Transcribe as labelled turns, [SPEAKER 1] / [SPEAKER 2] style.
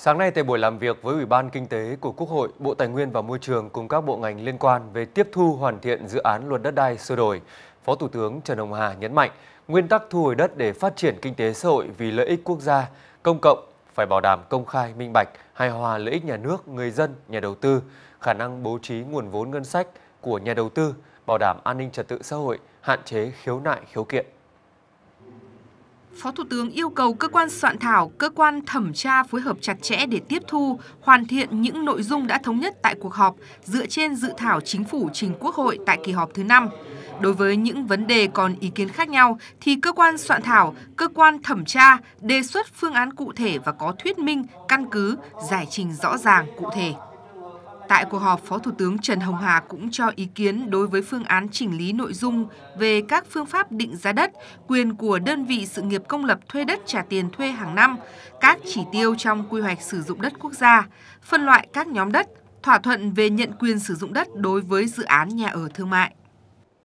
[SPEAKER 1] Sáng nay tại buổi làm việc với Ủy ban Kinh tế của Quốc hội, Bộ Tài nguyên và Môi trường cùng các bộ ngành liên quan về tiếp thu hoàn thiện dự án luật đất đai sửa đổi, Phó Thủ tướng Trần Hồng Hà nhấn mạnh nguyên tắc thu hồi đất để phát triển kinh tế xã hội vì lợi ích quốc gia, công cộng phải bảo đảm công khai, minh bạch, hài hòa lợi ích nhà nước, người dân, nhà đầu tư, khả năng bố trí nguồn vốn ngân sách của nhà đầu tư, bảo đảm an ninh trật tự xã hội, hạn chế khiếu nại khiếu kiện.
[SPEAKER 2] Phó Thủ tướng yêu cầu cơ quan soạn thảo, cơ quan thẩm tra phối hợp chặt chẽ để tiếp thu, hoàn thiện những nội dung đã thống nhất tại cuộc họp dựa trên dự thảo chính phủ trình Quốc hội tại kỳ họp thứ 5. Đối với những vấn đề còn ý kiến khác nhau thì cơ quan soạn thảo, cơ quan thẩm tra đề xuất phương án cụ thể và có thuyết minh, căn cứ, giải trình rõ ràng cụ thể. Tại cuộc họp, Phó Thủ tướng Trần Hồng Hà cũng cho ý kiến đối với phương án chỉnh lý nội dung về các phương pháp định giá đất, quyền của đơn vị sự nghiệp công lập thuê đất trả tiền thuê hàng năm, các chỉ tiêu trong quy hoạch sử dụng đất quốc gia, phân loại các nhóm đất, thỏa thuận về nhận quyền sử dụng đất đối với dự án nhà ở thương mại.